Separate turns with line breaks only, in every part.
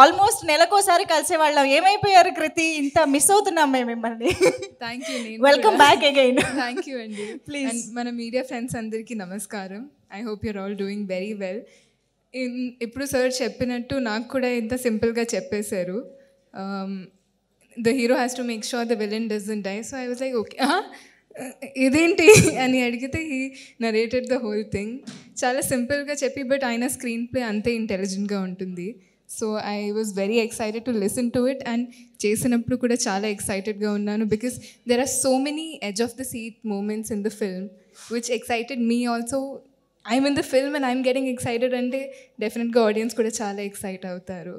Almost నెలకోసారి కలిసే వాళ్ళం ఏమైపోయారు కృతి ఇంత మిస్ అవుతున్నాం మేము మిమ్మల్ని thank you welcome back again thank you అండి ప్లీజ్ మన మీడియా ఫ్రెండ్స్ అందరికీ నమస్కారం I hope you're all doing very well ఇప్పుడు సార్ చెప్పినట్టు నాకు కూడా ఇంత సింపుల్గా చెప్పేశారు the hero has to make sure the villain doesn't die so I was like okay ఇదేంటి అని అడిగితే he narrated the whole thing చాలా సింపుల్గా చెప్పి బట్ ఆయన స్క్రీన్ ప్లే అంతే ఇంటెలిజెంట్గా ఉంటుంది so I was very excited to listen to it and చేసినప్పుడు కూడా చాలా ఎక్సైటెడ్గా ఉన్నాను because there are so many edge of the seat moments in the film which excited me also I'm in the film and I'm getting excited అంటే డెఫినెట్గా audience కూడా చాలా excite అవుతారు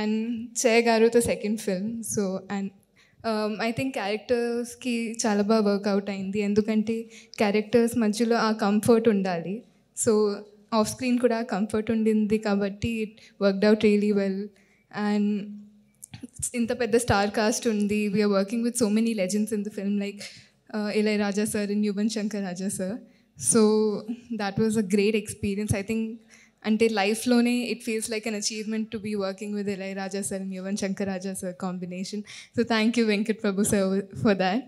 అండ్ చేయగారుతో second film so and I think క్యారెక్టర్స్కి చాలా బాగా వర్కౌట్ అయింది ఎందుకంటే క్యారెక్టర్స్ మధ్యలో ఆ కంఫర్ట్ ఉండాలి సో ఆఫ్ స్క్రీన్ కూడా కంఫర్ట్ ఉండింది కాబట్టి it worked out really well and ఇంత పెద్ద స్టార్ కాస్ట్ ఉంది we're working with so many legends in the film like Ilaiyaraaja sir and Yuvan Shankar Raja sir so that was a great experience I think అంటే లైఫ్లోనే it feels like an achievement to be working with Ilaiyaraaja sir and Yuvan Shankar Raja sir combination so thank you Venkat Prabhu sir for that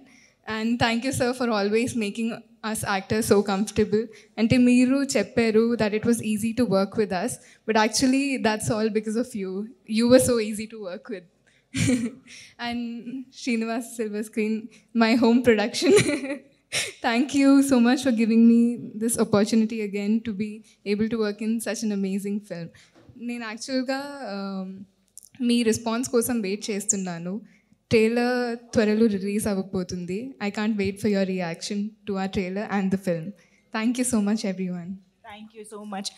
And thank you, sir, for always making us actors so comfortable. And Timiru Chepperu that it was easy to work with us. But actually, that's all because of you. You were so easy to work with. and Srinivas Silver Screen, my home production. Thank you so much for giving me this opportunity again to be able to work in such an amazing film. Um, response goes on response Chase to చేస్తున్నాను trailer త్వరలో release అవ్వకపోతుంది I can't wait for your reaction to ఆ trailer and the film thank you so much everyone thank you so much